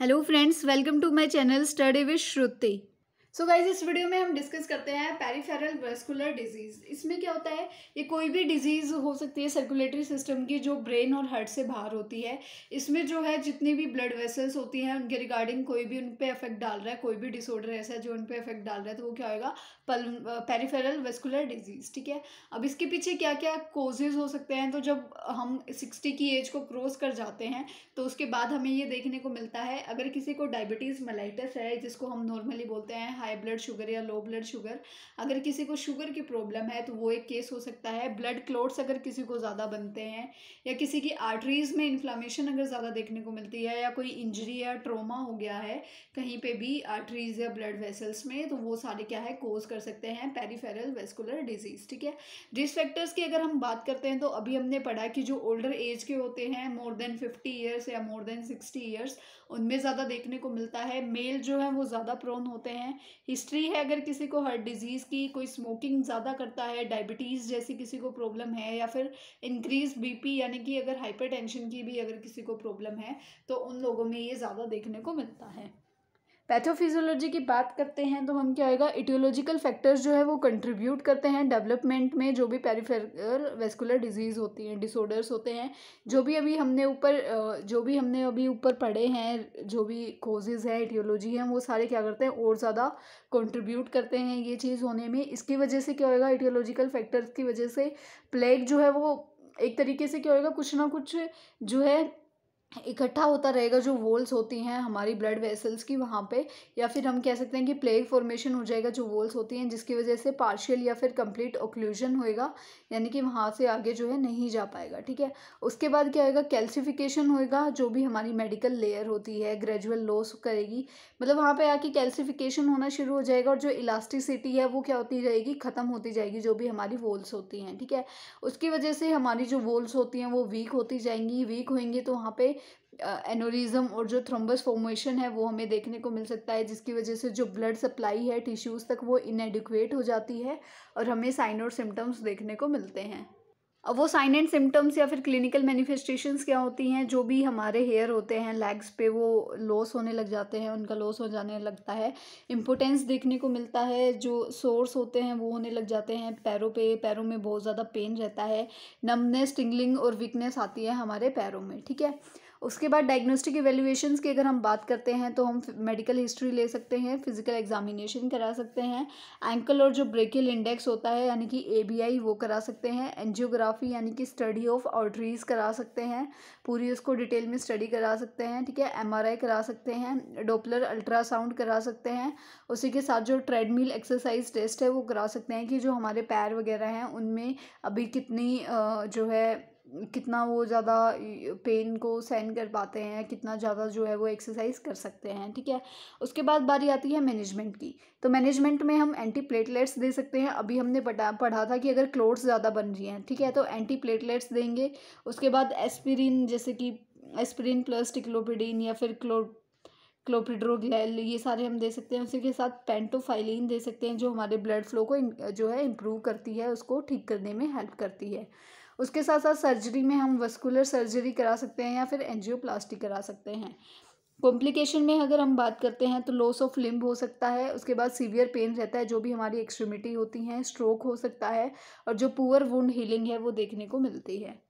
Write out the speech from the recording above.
hello friends welcome to my channel study with Shruti so so guys इस video में हम discuss करते हैं पेरीफेरल वेस्कुलर डिजीज़ इसमें क्या होता है ये कोई भी डिजीज़ हो सकती है सर्कुलेटरी सिस्टम की जो ब्रेन और हार्ट से बाहर होती है इसमें जो है जितनी भी ब्लड वेसल्स होती हैं उनके रिगार्डिंग कोई भी उन पर इफेक्ट डाल रहा है कोई भी डिसऑर्डर ऐसा है जो उन पर इफेक्ट डाल रहा है तो वो क्या होगा पल पेरीफेरल वेस्कुलर डिजीज़ ठीक है अब इसके पीछे क्या क्या कोजेज़ हो सकते हैं तो जब हम सिक्सटी की एज को क्रॉस कर जाते हैं तो उसके बाद हमें ये देखने को मिलता है अगर किसी को डायबिटीज़ मलाइटस है जिसको हम नॉर्मली बोलते हैं हाई ब्लड शुगर या लो ब्लड शुगर अगर किसी को शुगर की प्रॉब्लम है तो वो एक केस हो सकता है ब्लड क्लोट्स अगर किसी को ज़्यादा बनते हैं या किसी की आर्टरीज़ में इन्फ्लामेशन अगर ज़्यादा देखने को मिलती है या कोई इंजरी या ट्रोमा हो गया है कहीं पर भी आर्टरीज़ या ब्लड वेसल्स में तो वो सारे क्या है कोज कर सकते हैं पेरीफेरल वेस्कुलर डिजीज़ ठीक है रिस्क फैक्टर्स की अगर हम बात करते हैं तो अभी हमने पढ़ा कि जो ओल्डर एज के होते हैं मोर देन फिफ्टी ईयर्स या मोर देन सिक्सटी ईयर्स उनमें ज़्यादा देखने को मिलता है मेल जो है वो ज़्यादा प्रोन होते हैं हिस्ट्री है अगर किसी को हर्ट डिजीज़ की कोई स्मोकिंग ज़्यादा करता है डायबिटीज़ जैसी किसी को प्रॉब्लम है या फिर इंक्रीज बीपी यानी कि अगर हाइपरटेंशन की भी अगर किसी को प्रॉब्लम है तो उन लोगों में ये ज़्यादा देखने को मिलता है पैथोफिजोलॉजी की बात करते हैं तो हम क्या होगा इटियोलॉजिकल फैक्टर्स जो है वो कंट्रीब्यूट करते हैं डेवलपमेंट में जो भी पेरीफेरल वेस्कुलर डिजीज़ होती हैं डिसऑर्डर्स होते हैं जो भी अभी हमने ऊपर जो भी हमने अभी ऊपर पढ़े हैं जो भी कोजेज़ हैं इटियोलॉजी हैं वो सारे क्या करते हैं और ज़्यादा कंट्रीब्यूट करते हैं ये चीज़ होने में इसकी वजह से क्या होगा इटियोलॉजिकल फैक्टर्स की वजह से प्लेग जो है वो एक तरीके से क्या होगा कुछ ना कुछ जो है इकट्ठा होता रहेगा जो वोल्स होती हैं हमारी ब्लड वेसल्स की वहाँ पे या फिर हम कह सकते हैं कि प्लेग फॉर्मेशन हो जाएगा जो वोल्स होती हैं जिसकी वजह से पार्शियल या फिर कंप्लीट ओक्लूजन होएगा यानी कि वहाँ से आगे जो है नहीं जा पाएगा ठीक है उसके बाद क्या होएगा कैल्सिफिकेशन होएगा जो भी हमारी मेडिकल लेयर होती है ग्रेजुअल लॉस करेगी मतलब वहाँ पर आके कैल्सिफिकेशन होना शुरू हो जाएगा और जो इलास्टिसिटी है वो क्या होती जाएगी ख़त्म होती जाएगी जो भी हमारी वोल्स होती हैं ठीक है उसकी वजह से हमारी जो वोल्स होती हैं वो वीक होती जाएंगी वीक होंगी तो वहाँ पर एनोरिज्म और जो थ्रोम्बस फॉर्मेशन है वो हमें देखने को मिल सकता है जिसकी वजह से जो ब्लड सप्लाई है टिश्यूज़ तक वो इनएडिक्वेट हो जाती है और हमें साइन और सिम्टम्स देखने को मिलते हैं अब वो साइन एंड सिम्टम्स या फिर क्लिनिकल मैनिफेस्टेशंस क्या होती हैं जो भी हमारे हेयर होते हैं लेग्स पे वो लॉस होने लग जाते हैं उनका लॉस हो जाने लगता है इम्पोटेंस देखने को मिलता है जो सोर्स होते हैं वो होने लग जाते हैं पैरों पे पैरों में बहुत ज़्यादा पेन रहता है नमनेस टिंगलिंग और वीकनेस आती है हमारे पैरों में ठीक है उसके बाद डायग्नोस्टिक एवेल्यूशन की अगर हम बात करते हैं तो हम मेडिकल हिस्ट्री ले सकते हैं फिजिकल एग्जामिनेशन करा सकते हैं एंकल और जो ब्रेकिल इंडेक्स होता है यानी कि ए वो करा सकते हैं एनजियोग्राफी यानी कि स्टडी ऑफ ऑर्ट्रीज करा सकते हैं पूरी उसको डिटेल में स्टडी करा सकते हैं ठीक है एम करा सकते हैं डोपलर अल्ट्रासाउंड करा सकते हैं उसी के साथ जो ट्रेडमिल एक्सरसाइज टेस्ट है वो करा सकते हैं कि जो हमारे पैर वगैरह हैं उनमें अभी कितनी जो है कितना वो ज़्यादा पेन को सहन कर पाते हैं कितना ज़्यादा जो है वो एक्सरसाइज कर सकते हैं ठीक है उसके बाद बारी आती है मैनेजमेंट की तो मैनेजमेंट में हम एंटी प्लेटलेट्स दे सकते हैं अभी हमने पढ़ा पढ़ा था कि अगर क्लोट्स ज़्यादा बन रही हैं ठीक है तो एंटी प्लेटलेट्स देंगे उसके बाद एस्पिरिन जैसे कि एस्पिरिन प्लस टिक्लोपिडिन या फिर क्लो क्लोपिड्रोग्लैल ये सारे हम दे सकते हैं उसी के साथ पेंटोफाइलिन दे सकते हैं जो हमारे ब्लड फ्लो को जो है इम्प्रूव करती है उसको ठीक करने में हेल्प करती है उसके साथ साथ सर्जरी में हम वस्कुलर सर्जरी करा सकते हैं या फिर एंजियोप्लास्टी करा सकते हैं कॉम्प्लिकेशन में अगर हम बात करते हैं तो लॉस ऑफ लिम्ब हो सकता है उसके बाद सीवियर पेन रहता है जो भी हमारी एक्सट्रीमिटी होती हैं स्ट्रोक हो सकता है और जो पुअर वुंड हीलिंग है वो देखने को मिलती है